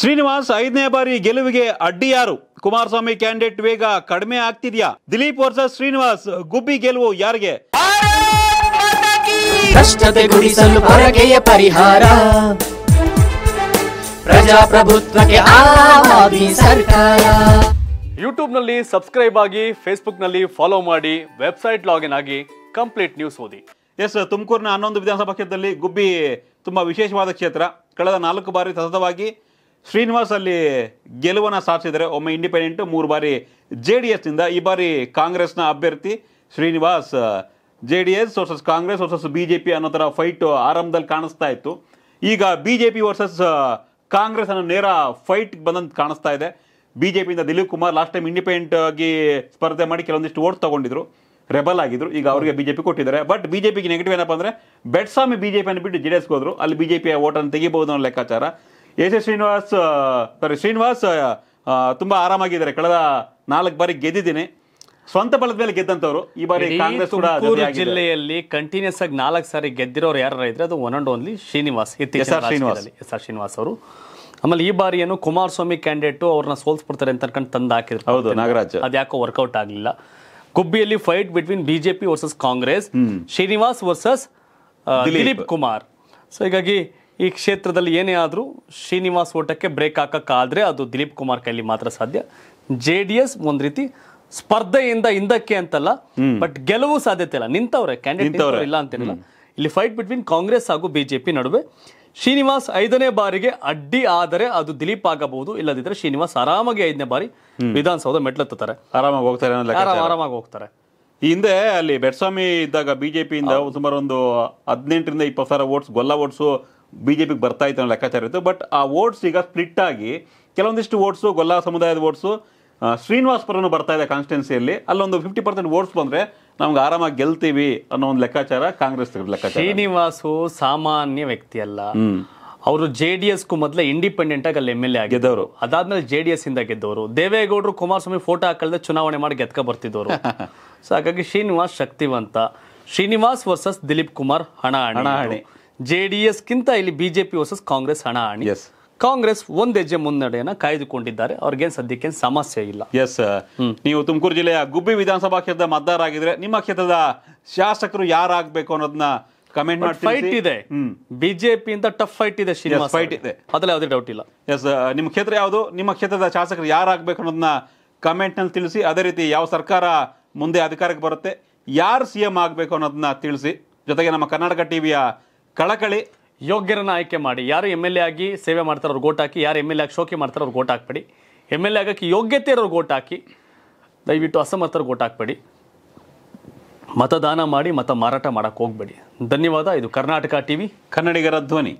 ಶ್ರೀನಿವಾಸ್ ಐದನೇ ಬಾರಿ ಗೆಲುವಿಗೆ ಅಡ್ಡಿ ಯಾರು ಕುಮಾರಸ್ವಾಮಿ ಕ್ಯಾಂಡಿಡೇಟ್ ವೇಗ ಕಡಿಮೆ ಆಗ್ತಿದ್ಯಾ ದಿಲೀಪ್ ವರ್ಸಸ್ ಶ್ರೀನಿವಾಸ್ ಗುಬ್ಬಿ ಗೆಲುವು ಯಾರಿಗೆ ಗುಡಿಸಲು ಕೊರಗೆಯ ಪರಿಹಾರ ಪ್ರಜಾಪ್ರಭುತ್ವಕ್ಕೆ ಸರ್ಕಾರ ಯೂಟ್ಯೂಬ್ನಲ್ಲಿ ಸಬ್ಸ್ಕ್ರೈಬ್ ಆಗಿ ಫೇಸ್ಬುಕ್ ನಲ್ಲಿ ಫಾಲೋ ಮಾಡಿ ವೆಬ್ಸೈಟ್ ಲಾಗಿನ್ ಆಗಿ ಕಂಪ್ಲೀಟ್ ನ್ಯೂಸ್ ಓದಿ ಎಸ್ ತುಮಕೂರಿನ ಹನ್ನೊಂದು ವಿಧಾನಸಭಾ ಕ್ಷೇತ್ರದಲ್ಲಿ ಗುಬ್ಬಿ ತುಂಬಾ ವಿಶೇಷವಾದ ಕ್ಷೇತ್ರ ಕಳೆದ ನಾಲ್ಕು ಬಾರಿ ಸತತವಾಗಿ ಶ್ರೀನಿವಾಸ್ ಅಲ್ಲಿ ಗೆಲುವನ್ನು ಸಾಧಿಸಿದರೆ ಒಮ್ಮೆ ಇಂಡಿಪೆಂಡೆಂಟ್ ಮೂರು ಬಾರಿ ಜೆ ಡಿ ಎಸ್ನಿಂದ ಈ ಬಾರಿ ಕಾಂಗ್ರೆಸ್ನ ಅಭ್ಯರ್ಥಿ Srinivas J D S versus Congress versus B J P ಅನ್ನೋ ಥರ ಫೈಟ್ ಆರಂಭದಲ್ಲಿ ಕಾಣಿಸ್ತಾ ಇತ್ತು ಈಗ B J P versus Congress ಅನ್ನೋ ನೇರ ಫೈಟ್ ಬಂದಂತ ಕಾಣಿಸ್ತಾ ಇದೆ ಬಿ ಜೆ ಪಿಯಿಂದ Dileep Kumar last time independent ಆಗಿ ಸ್ಪರ್ಧೆ ಮಾಡಿ ಕೆಲವೊಂದಿಷ್ಟು ಓಟ್ ತಗೊಂಡಿದ್ರು ರೆಬಲ್ ಆಗಿದ್ರು ಈಗ ಅವರಿಗೆ ಬಿಜೆಪಿ ಕೊಟ್ಟಿದ್ದಾರೆ ಬಟ್ ಬಿಜೆಪಿಗೆ ನೆಗೆಟಿವ್ ಏನಪ್ಪ ಅಂದರೆ ಬೆಟ್ಸ್ವಾಮಿ ಬಿಜೆಪಿ ಬಿಟ್ಟು ಜೆ ಡಿ ಎಸ್ಗೆ ಹೋದ್ರು ಅಲ್ಲಿ ಪಿಯ ಓಟನ್ನು ತೆಗಿಬಹುದು ಅನ್ನೋ ಲೆಕ್ಕಾಚಾರ ಎಸ್ ಶ್ರೀನಿವಾಸ್ ಸಾರಿ ಶ್ರೀನಿವಾಸ್ ತುಂಬ ಆರಾಮಾಗಿದ್ದಾರೆ ಕಳೆದ ನಾಲ್ಕು ಬಾರಿ ಗೆದ್ದಿದ್ದೀನಿ ಸ್ವಂತ ಬಲದ ಮೇಲೆ ಗೆದ್ದಂತವ್ರು ಈ ಬಾರಿ ಕಾಂಗ್ರೆಸ್ ಕೂಡ ಜಿಲ್ಲೆಯಲ್ಲಿ ಕಂಟಿನ್ಯೂಸ್ ಆಗಿ ನಾಲ್ಕು ಸಾರಿ ಗೆದ್ದಿರೋರು ಯಾರು ಇದ್ರೆ ಅದು one and only Srinivas Srinivas S R Srinivas ಅವರು ಆಮೇಲೆ ಈ ಬಾರಿ ಏನು ಕುಮಾರಸ್ವಾಮಿ ಕ್ಯಾಂಡಿಡೇಟ್ ಅವ್ರನ್ನ ಸೋಲ್ಸ್ಬಿಡ್ತಾರೆ ಅಂತ ಅನ್ಕೊಂಡು ತಂದು ಹಾಕಿದ್ರು ಹೌದು ನಾಗರಾಜ್ ಅದ್ಯಾಕೋ ವರ್ಕೌಟ್ ಆಗಲಿಲ್ಲ ಗುಬ್ಬಿಯಲ್ಲಿ fight between BJP versus Congress Srinivas versus Dileep Kumar so ಹೀಗಾಗಿ ಈ ಕ್ಷೇತ್ರದಲ್ಲಿ ಏನೇ ಆದರೂ ಶ್ರೀನಿವಾಸ್ ಓಟಕ್ಕೆ ಬ್ರೇಕ್ ಹಾಕೋಕ್ಕಾದರೆ ಅದು ದಿಲೀಪ್ ಕುಮಾರ್ ಕೈಲಿ ಮಾತ್ರ ಸಾಧ್ಯ ಜೆ ಡಿ ಎಸ್ ಒಂದು ರೀತಿ ಸ್ಪರ್ಧೆಯಿಂದ ಹಿಂದಕ್ಕೆ ಅಂತಲ್ಲ ಬಟ್ ಗೆಲುವು ಸಾಧ್ಯತೆ ಇಲ್ಲ ನಿಂತವ್ರೆ ಕ್ಯಾಂಡಿಡೇಟ್ ಇಲ್ಲ ಅಂತ ಇಲ್ಲಿ ಫೈಟ್ ಬಿಟ್ವೀನ್ ಕಾಂಗ್ರೆಸ್ ಹಾಗೂ ಬಿಜೆಪಿ ನಡುವೆ ಶ್ರೀನಿವಾಸ್ ಐದನೇ ಬಾರಿಗೆ ಅಡ್ಡಿ ಆದರೆ ಅದು ದಿಲೀಪ್ ಆಗಬಹುದು ಇಲ್ಲದಿದ್ರೆ ಶ್ರೀನಿವಾಸ್ ಆರಾಮಾಗಿ ಐದನೇ ಬಾರಿ ವಿಧಾನಸೌಧ ಮೆಟ್ಲತ್ತಾರೆ ಆರಾಮಾಗಿ ಹೋಗ್ತಾರೆ ಆರಾಮಾಗಿ ಹೋಗ್ತಾರೆ ಈ ಹಿಂದೆ ಅಲ್ಲಿ ಬೆಟ್ಸ್ವಾಮಿ ಇದ್ದಾಗ ಬಿಜೆಪಿಯಿಂದ ಸುಮಾರು ಒಂದು ಹದಿನೆಂಟರಿಂದ ಇಪ್ಪತ್ತು ಸಾವಿರ ಓಟ್ಸ್ ಗೊಲ್ಲ ಓಟ್ಸು ಬಿ ಜೆ ಪಿಗೆ ಬರ್ತಾ ಇತ್ತು ಅನ್ನೋ ಲೆಕ್ಕಾಚಾರ ಇತ್ತು ಬಟ್ ಆ ವೋಟ್ಸ್ ಈಗ ಸ್ಪ್ಲಿಟ್ ಆಗಿ ಕೆಲವೊಂದಿಷ್ಟು ಓಟ್ಸು ಗೊಲ್ಲಾ ಸಮುದಾಯದ ಶ್ರೀನಿವಾಸ್ ಪರನು ಬರ್ತಾ ಇದೆ ಕಾನ್ಸ್ಟಿಟ್ಯೂನ್ಸಿಯಲ್ಲಿ ಅಲ್ಲೊಂದು ಫಿಫ್ಟಿ ಪರ್ಸೆಂಟ್ ಓಟ್ಸ್ ಬಂದರೆ ನಮ್ಗೆ ಆರಾಮಾಗಿ ಗೆಲ್ತೀವಿ ಅನ್ನೋ ಒಂದು ಲೆಕ್ಕಾಚಾರ ಕಾಂಗ್ರೆಸ್ ಲೆಕ್ಕಾಚಾರ ಶ್ರೀನಿವಾಸು ಸಾಮಾನ್ಯ ವ್ಯಕ್ತಿ ಅಲ್ಲ ಅವರು ಜೆ ಡಿ ಎಸ್ಗೂ ಮೊದಲ ಇಂಡಿಪೆಂಡೆಂಟ್ ಆಗಿ ಅಲ್ಲಿ ಎಮ್ ಎಲ್ ಎ ಗೆದ್ದವರು ಅದಾದ್ಮೇಲೆ ಜೆ ಡಿ ಎಸ್ ಇಂದ ಗೆದ್ದವರು ದೇವೇಗೌಡರು ಕುಮಾರಸ್ವಾಮಿ ಫೋಟೋ ಹಾಕಲ್ದೆ ಚುನಾವಣೆ ಮಾಡಿ ಗೆದ್ಕ ಬರ್ತಿದ್ದವರು ಸೊ ಹಾಗಾಗಿ ಶ್ರೀನಿವಾಸ್ ಶಕ್ತಿವಂತ ಶ್ರೀನಿವಾಸ್ ವರ್ಸಸ್ ದಿಲೀಪ್ ಕುಮಾರ್ ಹಣ ಹಣ ಜೆ ಡಿ ಇಲ್ಲಿ ಬಿಜೆಪಿ ವರ್ಸಸ್ ಕಾಂಗ್ರೆಸ್ ಹಣ ಹಣ ಕಾಂಗ್ರೆಸ್ ಒಂದ್ ಹೆಜ್ಜೆ ಮುನ್ನಡೆಯನ್ನ ಕಾಯ್ದುಕೊಂಡಿದ್ದಾರೆ ಅವ್ರಿಗೆ ಸದ್ಯಕ್ಕೆ ಸಮಸ್ಯೆ ಇಲ್ಲ ಎಸ್ ನೀವು ತುಮಕೂರು ಜಿಲ್ಲೆಯ ಗುಬ್ಬಿ ವಿಧಾನಸಭಾ ಕ್ಷೇತ್ರದ ಮತದಾರ ಆಗಿದ್ರೆ ನಿಮ್ಮ ಕ್ಷೇತ್ರದ ಶಾಸಕರು ಯಾರಾಗಬೇಕು ಅನ್ನೋದನ್ನ ಕಮೆಂಟ್ ಮಾಡಿ ಫೈಟ್ ಇದೆ ಬಿಜೆಪಿ ಇಂದ ಟಫ್ ಫೈಟ್ ಇದೆ ಫೈಟ್ ಇದೆ ಅದ್ರಲ್ಲಿ ಯಾವುದೇ ಡೌಟ್ ಇಲ್ಲ ಎಸ್ ನಿಮ್ಮ ಕ್ಷೇತ್ರ ಯಾವುದು ನಿಮ್ಮ ಕ್ಷೇತ್ರದ ಶಾಸಕರು ಯಾರಾಗಬೇಕು ಅನ್ನೋದನ್ನ ನಲ್ಲಿ ತಿಳಿಸಿ ಅದೇ ರೀತಿ ಯಾವ ಸರ್ಕಾರ ಮುಂದೆ ಅಧಿಕಾರಕ್ಕೆ ಬರುತ್ತೆ ಯಾರು ಸಿಎಂ ಎಂ ಆಗಬೇಕು ಅನ್ನೋದನ್ನ ತಿಳಿಸಿ ಜೊತೆಗೆ ನಮ್ಮ ಕರ್ನಾಟಕ ಟಿವಿಯ ಕಳಕಳಿ ಯೋಗ್ಯರನ್ನು ಆಯ್ಕೆ ಮಾಡಿ ಯಾರು ಎಮ್ ಎಲ್ ಎ ಆಗಿ ಸೇವೆ ಮಾಡ್ತಾರೆ ಅವ್ರು ಗೋಟ್ ಹಾಕಿ ಯಾರು ಎಮ್ ಎಲ್ ಎ ಆಗಿ ಶೋಕಿ ಮಾಡ್ತಾರೆ ಅವ್ರು ಗೋಟ್ ಹಾಕ್ಬೇಡಿ ಎಮ್ ಎಲ್ ಎ ಆಗೋಕ್ಕೆ ಯೋಗ್ಯತೆ ಇರೋರು ಗೋಟ್ ಹಾಕಿ ದಯವಿಟ್ಟು ಅಸಮರ್ಥರು ಗೋಟ್ ಹಾಕ್ಬೇಡಿ ಮತದಾನ ಮಾಡಿ ಮತ ಮಾರಾಟ ಮಾಡೋಕ್ಕೆ ಹೋಗಬೇಡಿ ಧನ್ಯವಾದ ಇದು ಕರ್ನಾಟಕ ಟಿ ವಿ ಕನ್ನಡಿಗರ ಧ್ವನಿ